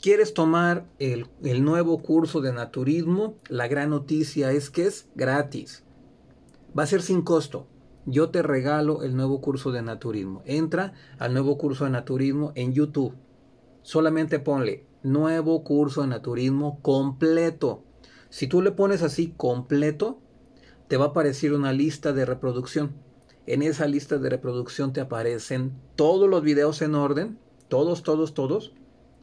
¿Quieres tomar el, nuevo curso de naturismo? La gran noticia es que es gratis. Va a ser sin costo. Yo te regalo el nuevo curso de naturismo. Entra al nuevo curso de naturismo en YouTube. Solamente ponle nuevo curso de naturismo completo. Si tú le pones así completo, te va a aparecer una lista de reproducción. En esa lista de reproducción te aparecen todos los videos en orden. Todos, todos, todos.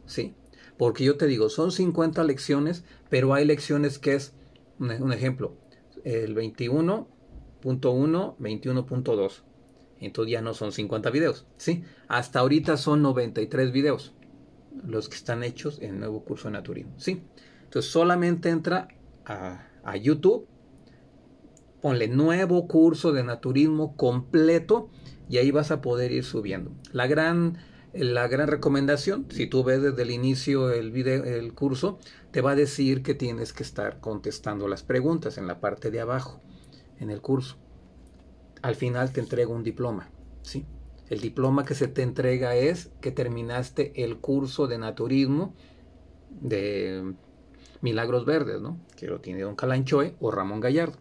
Sí porque yo te digo, son 50 lecciones, pero hay lecciones que es, un ejemplo, el 21.1, 21.2. Entonces ya no son 50 videos, ¿sí? Hasta ahorita son 93 videos, los que están hechos en el nuevo curso de naturismo, ¿sí? Entonces solamente entra a, a YouTube, ponle nuevo curso de naturismo completo y ahí vas a poder ir subiendo. La gran la gran recomendación, si tú ves desde el inicio el, el curso, te va a decir que tienes que estar contestando las preguntas en la parte de abajo, en el curso. Al final te entrego un diploma, ¿sí? El diploma que se te entrega es que terminaste el curso de naturismo de Milagros Verdes, ¿no? Que lo tiene Don Calanchoe o Ramón Gallardo.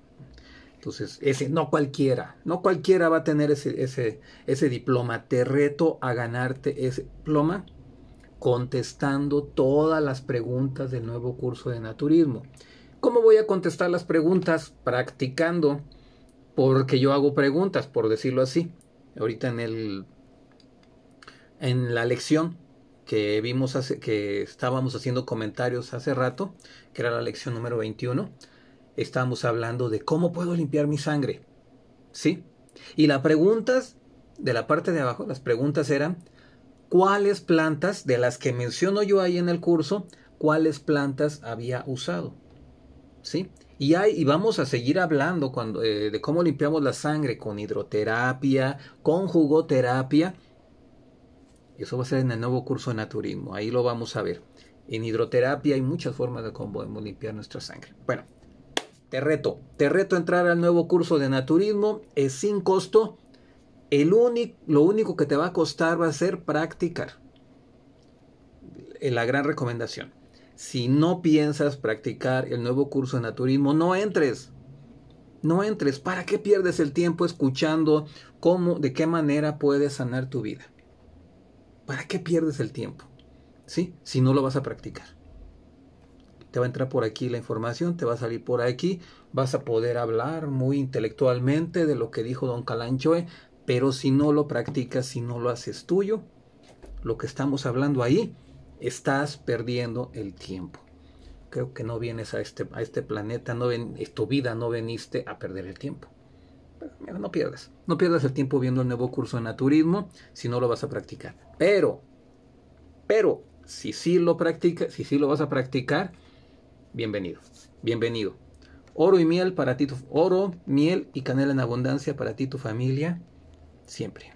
Entonces, ese no cualquiera, no cualquiera va a tener ese, ese, ese diploma. Te reto a ganarte ese diploma contestando todas las preguntas del nuevo curso de naturismo. ¿Cómo voy a contestar las preguntas? Practicando, porque yo hago preguntas, por decirlo así. Ahorita en el en la lección que vimos hace, que estábamos haciendo comentarios hace rato, que era la lección número 21 estamos hablando de cómo puedo limpiar mi sangre. ¿Sí? Y las preguntas de la parte de abajo, las preguntas eran, ¿cuáles plantas de las que menciono yo ahí en el curso, cuáles plantas había usado? ¿Sí? Y, ahí vamos a seguir hablando cuando, eh, de cómo limpiamos la sangre con hidroterapia, con jugoterapia. Eso va a ser en el nuevo curso de naturismo. Ahí lo vamos a ver. En hidroterapia hay muchas formas de cómo podemos limpiar nuestra sangre. Bueno, te reto, te reto entrar al nuevo curso de naturismo, es sin costo. El único, lo único que te va a costar va a ser practicar. Eh, la gran recomendación. Si no piensas practicar el nuevo curso de naturismo, no entres. No entres. ¿Para qué pierdes el tiempo escuchando cómo, de qué manera puedes sanar tu vida? ¿Para qué pierdes el tiempo? ¿Sí? Si no lo vas a practicar te va a entrar por aquí la información, te va a salir por aquí, vas a poder hablar muy intelectualmente de lo que dijo don Calanchoe, pero si no lo practicas, si no lo haces tuyo, lo que estamos hablando ahí, estás perdiendo el tiempo. Creo que no vienes a este, a este planeta, no eh, tu vida no viniste a perder el tiempo. Pero, mira, no pierdas, no pierdas el tiempo viendo el nuevo curso de naturismo si no lo vas a practicar. Pero, pero, si sí lo practicas, si sí lo vas a practicar, bienvenido, bienvenido. Oro y miel para ti, oro, miel y canela en abundancia para ti, tu familia, siempre.